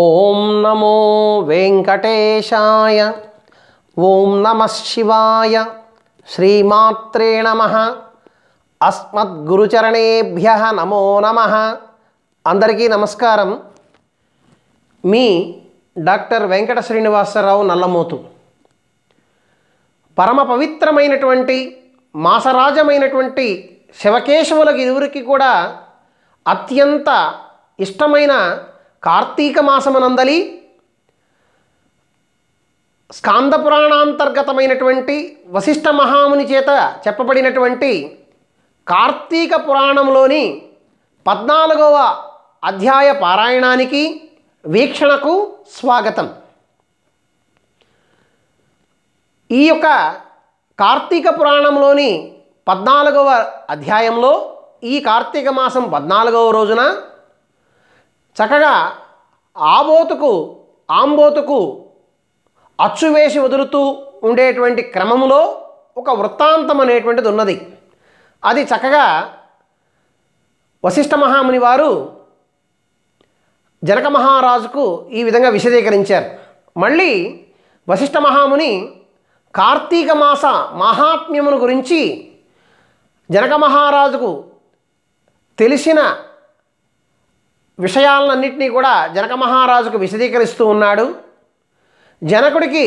ఓం నమో వెంకటేశాయ ఓం నమ శివాయ శ్రీమాత్రే నమ అస్మద్గురుచరణేభ్య నమో నమ అందరికీ నమస్కారం మీ డాక్టర్ వెంకట శ్రీనివాసరావు నల్లమోతు పరమ పవిత్రమైనటువంటి మాసరాజమైనటువంటి శివకేశవులకు ఇరువురికి కూడా అత్యంత ఇష్టమైన కార్తీక మాసమునందలి స్కాంద పురాణాంతర్గతమైనటువంటి వశిష్ట మహాముని చేత చెప్పబడినటువంటి కార్తీక పురాణంలోని పద్నాలుగవ అధ్యాయ పారాయణానికి వీక్షణకు స్వాగతం ఈ యొక్క కార్తీక పురాణంలోని పద్నాలుగవ అధ్యాయంలో ఈ కార్తీక మాసం పద్నాలుగవ రోజున చక్కగా ఆబోతుకు ఆంబోతుకు అచ్చువేసి వదులుతూ ఉండేటువంటి క్రమములో ఒక వృత్తాంతం అనేటువంటిది ఉన్నది అది చక్కగా వశిష్ఠ మహాముని వారు జనక మహారాజుకు ఈ విధంగా విశదీకరించారు మళ్ళీ వశిష్ఠ మహాముని కార్తీక మాస మహాత్మ్యమును గురించి జనక మహారాజుకు తెలిసిన విషయాలన్నింటినీ కూడా జనక మహారాజుకు విశదీకరిస్తూ ఉన్నాడు జనకుడికి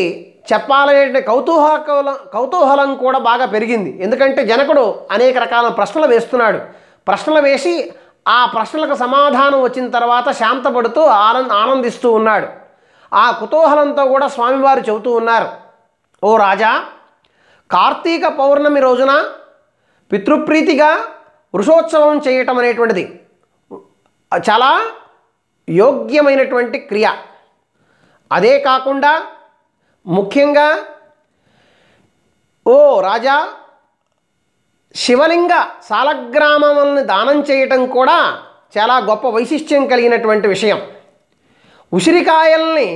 చెప్పాలనే కౌతూహలం కౌతూహలం కూడా బాగా పెరిగింది ఎందుకంటే జనకుడు అనేక రకాల ప్రశ్నలు వేస్తున్నాడు ప్రశ్నలు వేసి ఆ ప్రశ్నలకు సమాధానం వచ్చిన తర్వాత శాంతపడుతూ ఆనంద ఆనందిస్తూ ఉన్నాడు ఆ కుతూహలంతో కూడా స్వామివారు చెబుతూ ఉన్నారు ఓ రాజా కార్తీక పౌర్ణమి రోజున పితృప్రీతిగా వృషోత్సవం చేయటం అనేటువంటిది చాలా యోగ్యమైనటువంటి క్రియ అదే కాకుండా ముఖ్యంగా ఓ రాజా శివలింగ సాలగ్రామములను దానం చేయటం కూడా చాలా గొప్ప వైశిష్ట్యం కలిగినటువంటి విషయం ఉసిరికాయల్ని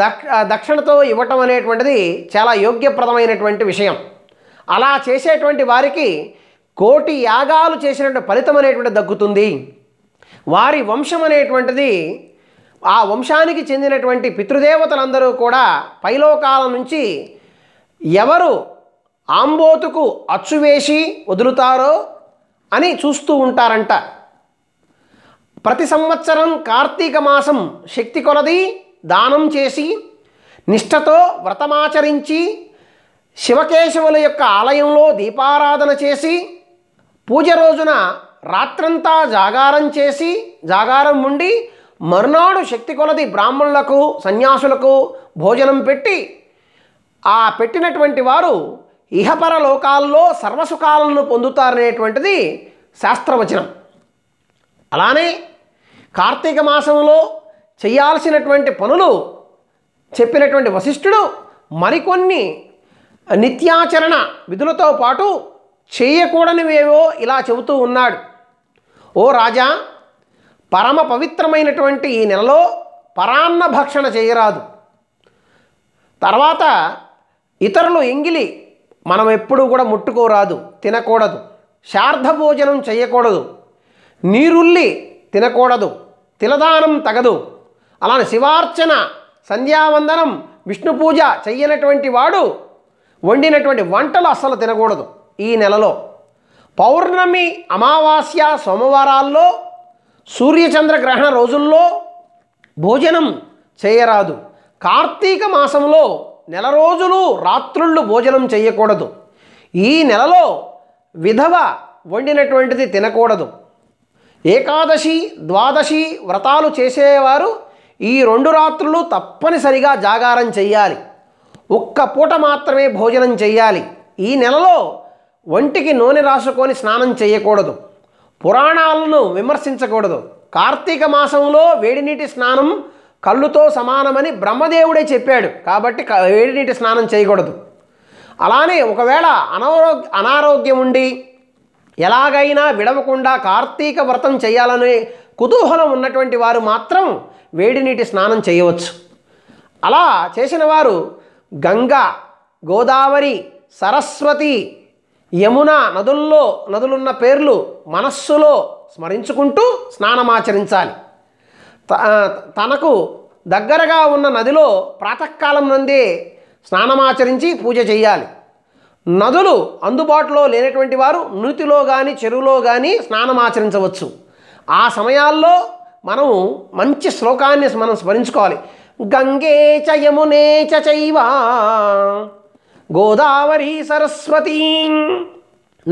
దక్ష దక్షిణతో ఇవ్వటం అనేటువంటిది చాలా యోగ్యప్రదమైనటువంటి విషయం అలా చేసేటువంటి వారికి కోటి యాగాలు చేసినటువంటి ఫలితం అనేటువంటి దక్కుతుంది వారి వంశం అనేటువంటిది ఆ వంశానికి చెందినటువంటి పితృదేవతలందరూ కూడా పైలోకాల నుంచి ఎవరు ఆంబోతుకు అచ్చు వేసి వదులుతారో అని చూస్తూ ఉంటారంట ప్రతి సంవత్సరం కార్తీక మాసం శక్తి కొలది దానం చేసి నిష్ఠతో వ్రతమాచరించి శివకేశవుల యొక్క ఆలయంలో దీపారాధన చేసి పూజ రోజున రాత్రంతా జాగారం చేసి జాగారం ఉండి మరునాడు శక్తి కొలది బ్రాహ్మణులకు సన్యాసులకు భోజనం పెట్టి ఆ పెట్టినటువంటి వారు ఇహపర లోకాల్లో సర్వసుఖాలను పొందుతారనేటువంటిది శాస్త్రవచనం అలానే కార్తీక మాసంలో చేయాల్సినటువంటి పనులు చెప్పినటువంటి వశిష్ఠుడు మరికొన్ని నిత్యాచరణ విధులతో పాటు చేయకూడనివేవో ఇలా చెబుతూ ఉన్నాడు ఓ రాజా పరమ పవిత్రమైనటువంటి ఈ నెలలో పరాన్న భక్షణ చేయరాదు తర్వాత ఇతరులు ఎంగిలి మనం ఎప్పుడూ కూడా ముట్టుకోరాదు తినకూడదు శార్ధ భోజనం చేయకూడదు నీరుల్లి తినకూడదు తిలదానం తగదు అలానే శివార్చన సంధ్యావందనం విష్ణు పూజ చెయ్యనటువంటి వాడు వండినటువంటి వంటలు అస్సలు తినకూడదు ఈ నెలలో పౌర్ణమి అమావాస్య సోమవారాల్లో సూర్యచంద్ర గ్రహణ రోజుల్లో భోజనం చేయరాదు కార్తీక మాసంలో నెల రోజులు రాత్రుళ్ళు భోజనం చేయకూడదు ఈ నెలలో విధవ వండినటువంటిది తినకూడదు ఏకాదశి ద్వాదశి వ్రతాలు చేసేవారు ఈ రెండు రాత్రులు తప్పనిసరిగా జాగారం చేయాలి ఒక్క పూట మాత్రమే భోజనం చేయాలి ఈ నెలలో ఒంటికి నూనె రాసుకొని స్నానం చేయకూడదు పురాణాలను విమర్శించకూడదు కార్తీక మాసంలో వేడినీటి స్నానం కళ్ళుతో సమానమని బ్రహ్మదేవుడే చెప్పాడు కాబట్టి వేడినీటి స్నానం చేయకూడదు అలానే ఒకవేళ అనారో అనారోగ్యం ఉండి ఎలాగైనా విడవకుండా కార్తీక వ్రతం చేయాలనే కుతూహలం ఉన్నటువంటి వారు మాత్రం వేడినీటి స్నానం చేయవచ్చు అలా చేసిన వారు గంగా గోదావరి సరస్వతి యమున నదుల్లో నదులున్న పేర్లు మనస్సులో స్మరించుకుంటూ స్నానమాచరించాలి తనకు దగ్గరగా ఉన్న నదిలో ప్రాతకాలం నందే స్నానమాచరించి పూజ చేయాలి నదులు అందుబాటులో లేనటువంటి వారు నూతిలో కానీ చెరువులో కానీ స్నానమాచరించవచ్చు ఆ సమయాల్లో మనము మంచి శ్లోకాన్ని మనం స్మరించుకోవాలి గంగే చ యమునే చైవ గోదావరి సరస్వతీ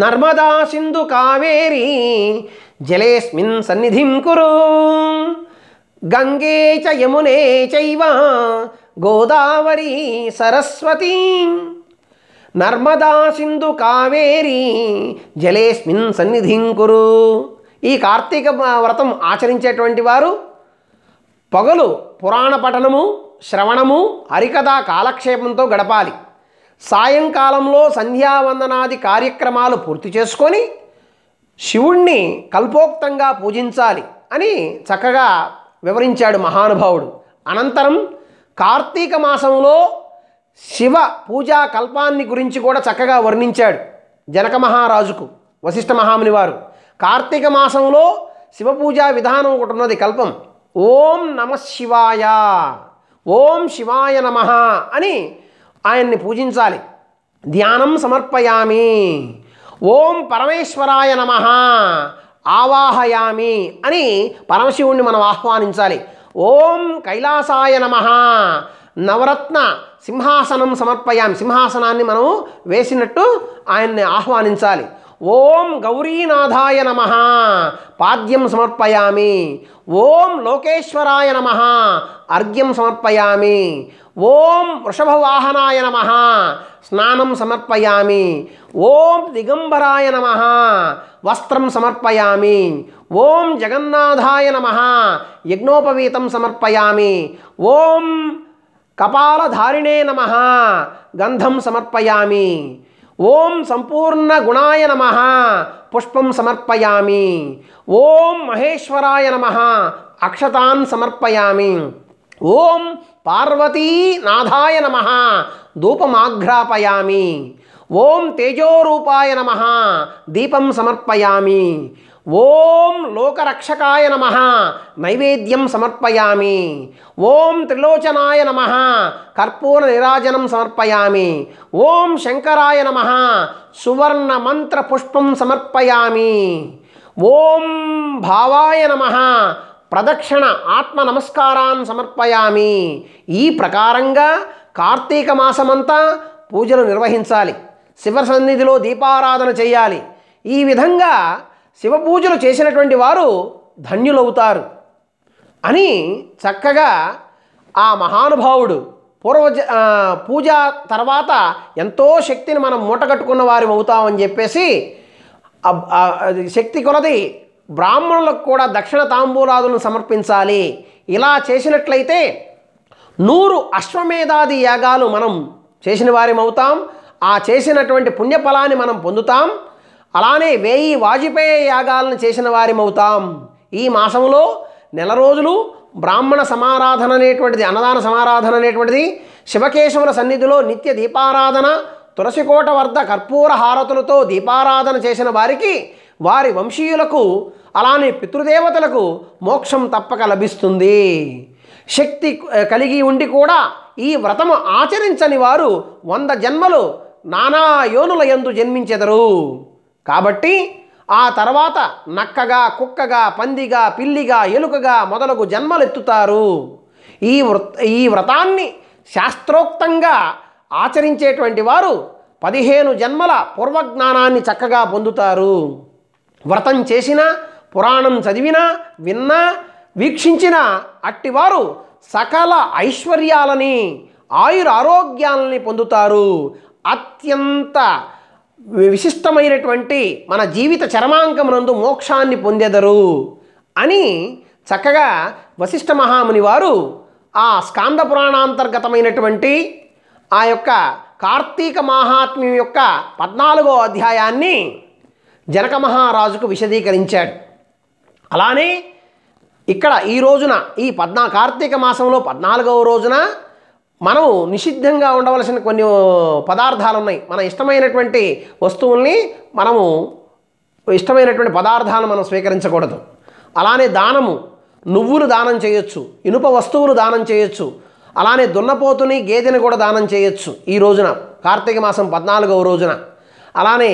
నర్మదా సింధు కావేరీ జలేస్మిన్ సన్నిధిం కురు గంగే చ యమునే చైవ గోదావరి సరస్వతీ నర్మదా సింధు కావేరీ జలేస్మిన్ సన్నిధిం కురు ఈ కార్తీక వ్రతం ఆచరించేటువంటి వారు పగలు పురాణ పఠనము శ్రవణము హరికథా కాలక్షేపంతో గడపాలి సాయంకాలంలో సంధ్యావందనాది కార్యక్రమాలు పూర్తి చేసుకొని శివుణ్ణి కల్పోక్తంగా పూజించాలి అని చక్కగా వివరించాడు మహానుభావుడు అనంతరం కార్తీక మాసంలో శివ పూజా కల్పాన్ని గురించి కూడా చక్కగా వర్ణించాడు జనక మహారాజుకు వశిష్ఠ మహాముని వారు కార్తీక మాసంలో శివ పూజా విధానం ఒకటి ఉన్నది కల్పం ఓం నమ శివాయ ఓం శివాయ నమ అని ఆయన్ని పూజించాలి ధ్యానం సమర్పయామి ఓం పరమేశ్వరాయ నమ ఆవాహయామి అని పరమశివుణ్ణి మనం ఆహ్వానించాలి ఓం కైలాసాయ నమ నవరత్న సింహాసనం సమర్పయాం సింహాసనాన్ని మనం వేసినట్టు ఆయన్ని ఆహ్వానించాలి ఓం గౌరీనాథాయ నమ పాద్యం సమర్పయామి ఓం లోకేశ్వరాయ నమ అర్ఘ్యం సమర్పయామి ఓం వృషభవాహనాయ నమ స్నానం సమర్పయామి ఓం దిగంబరాయ నమ వస్త్రం సమర్పయామి ఓం జగన్నాథాయ నమ యజ్ఞోపవీతం సమర్పయామి ఓం కపాలధారిణే నమ గంధం సమర్పయామి ओम संपूर्ण गुणाय नम पुष्पम समर्पयामी ओम महेश्वराय नम अक्षतान समर्पयामी ओम पार्वती नाथाय नमः धूपमाघ्रापयामी ओम तेजोरूपाय नम दीपम समर्पयामी ఓం లోకరక్షకాయ నమ నైవేద్యం సమర్పయామి ఓం త్రిలోచనాయ నమ కర్పూర నిరాజనం సమర్పయామి ఓం శంకరాయ నమ సువర్ణ మంత్ర పుష్పం సమర్పయామి ఓం భావాయ నమ ప్రదక్షిణ ఆత్మ నమస్కారాన్ సమర్పయామి ఈ ప్రకారంగా కార్తీక మాసమంతా పూజలు నిర్వహించాలి శివ సన్నిధిలో దీపారాధన చేయాలి ఈ విధంగా శివపూజలు చేసినటువంటి వారు ధన్యులవుతారు అని చక్కగా ఆ మహానుభావుడు పూర్వ పూజ తర్వాత ఎంతో శక్తిని మనం మూటగట్టుకున్న వారు అవుతామని చెప్పేసి శక్తి కొలది బ్రాహ్మణులకు కూడా దక్షిణ తాంబూలాదులను సమర్పించాలి ఇలా చేసినట్లయితే నూరు అశ్వమేధాది యాగాలు మనం చేసిన వారిమవుతాం ఆ చేసినటువంటి పుణ్యఫలాన్ని మనం పొందుతాం అలానే వేయి వాజపేయ యాగాలను చేసిన వారిమవుతాం ఈ మాసంలో నెల రోజులు బ్రాహ్మణ సమారాధన అనేటువంటిది అన్నదాన సమారాధన అనేటువంటిది శివకేశవుల సన్నిధిలో నిత్య దీపారాధన తులసికోట వద్ద కర్పూర హారతులతో దీపారాధన చేసిన వారికి వారి వంశీయులకు అలానే పితృదేవతలకు మోక్షం తప్పక లభిస్తుంది శక్తి కలిగి ఉండి కూడా ఈ వ్రతము ఆచరించని వారు వంద జన్మలు నానా యోనుల ఎందు జన్మించెదరు కాబట్టి ఆ తర్వాత నక్కగా కుక్కగా పందిగా పిల్లిగా ఎలుకగా మొదలగు జన్మలెత్తుతారు ఈ వృత్ ఈ వ్రతాన్ని శాస్త్రోక్తంగా ఆచరించేటువంటి వారు పదిహేను జన్మల పూర్వజ్ఞానాన్ని చక్కగా పొందుతారు వ్రతం చేసిన పురాణం చదివినా విన్నా వీక్షించిన అట్టివారు సకల ఐశ్వర్యాలని ఆయురారోగ్యాలని పొందుతారు అత్యంత విశిష్టమైనటువంటి మన జీవిత చరమాంకమునందు మోక్షాన్ని పొందెదరు అని చక్కగా వశిష్ఠ మహాముని వారు ఆ స్కాంద పురాణాంతర్గతమైనటువంటి ఆ యొక్క కార్తీక మహాత్మ్యం యొక్క పద్నాలుగో అధ్యాయాన్ని జనక మహారాజుకు విశదీకరించాడు అలానే ఇక్కడ ఈ రోజున ఈ పద్నా కార్తీక మాసంలో పద్నాలుగవ రోజున మనం నిషిద్ధంగా ఉండవలసిన కొన్ని పదార్థాలు ఉన్నాయి మన ఇష్టమైనటువంటి వస్తువుల్ని మనము ఇష్టమైనటువంటి పదార్థాలను మనం స్వీకరించకూడదు అలానే దానము నువ్వులు దానం చేయొచ్చు ఇనుప వస్తువులు దానం చేయొచ్చు అలానే దున్నపోతుని గేదెని కూడా దానం చేయొచ్చు ఈ రోజున కార్తీక మాసం పద్నాలుగవ రోజున అలానే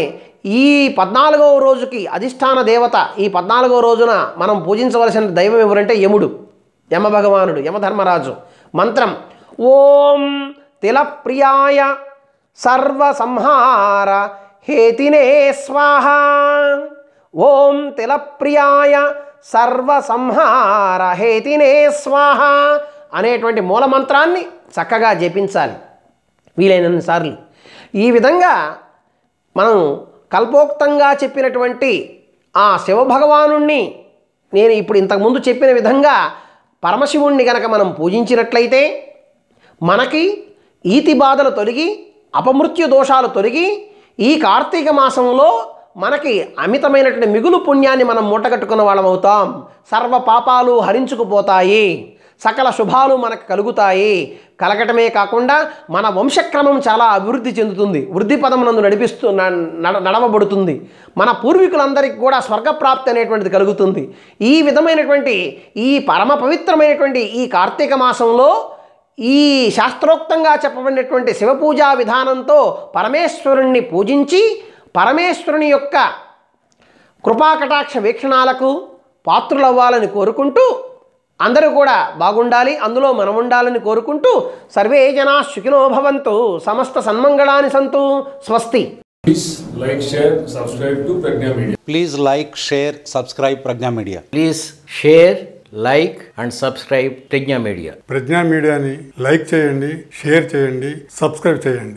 ఈ పద్నాలుగవ రోజుకి అధిష్టాన దేవత ఈ పద్నాలుగవ రోజున మనం పూజించవలసిన దైవం ఎవరంటే యముడు యమ భగవానుడు యమధర్మరాజు మంత్రం ఓం తిలప్రియాయ సర్వసంహార హేతినే స్వాహ ఓం తిలప్రియాయ సర్వసంహార హేతినే స్వాహ అనేటువంటి మూలమంత్రాన్ని చక్కగా జపించాలి వీలైనన్నిసార్లు ఈ విధంగా మనం కల్పోక్తంగా చెప్పినటువంటి ఆ శివభగవాను నేను ఇప్పుడు ఇంతకుముందు చెప్పిన విధంగా పరమశివుణ్ణి గనక మనం పూజించినట్లయితే మనకి ఈతి బాధలు తొలగి అపమృత్యు దోషాలు తొలగి ఈ కార్తీక మాసంలో మనకి అమితమైనటువంటి మిగులు పుణ్యాన్ని మనం మూటగట్టుకున్న వాళ్ళం అవుతాం సర్వ పాపాలు హరించుకుపోతాయి సకల శుభాలు మనకు కలుగుతాయి కలగటమే కాకుండా మన వంశక్రమం చాలా అభివృద్ధి చెందుతుంది వృద్ధి పదమునందు నడిపిస్తూ నడవబడుతుంది మన పూర్వీకులందరికీ కూడా స్వర్గప్రాప్తి అనేటువంటిది కలుగుతుంది ఈ విధమైనటువంటి ఈ పరమ పవిత్రమైనటువంటి ఈ కార్తీక మాసంలో ఈ శాస్త్రోక్తంగా చెప్పబడినటువంటి శివపూజా విధానంతో పరమేశ్వరుణ్ణి పూజించి పరమేశ్వరుని యొక్క కృపాకటాక్ష వీక్షణాలకు పాత్రులవ్వాలని కోరుకుంటూ అందరూ కూడా బాగుండాలి అందులో మనం ఉండాలని కోరుకుంటూ సర్వే జనా సుఖినో భవంతు సమస్త సన్మంగళాని సంతు స్వస్తి like please like share subscribe Prajna media please share like and subscribe Prajna media Prajna మీడియాని లైక్ చేయండి షేర్ చేయండి సబ్స్క్రైబ్ చేయండి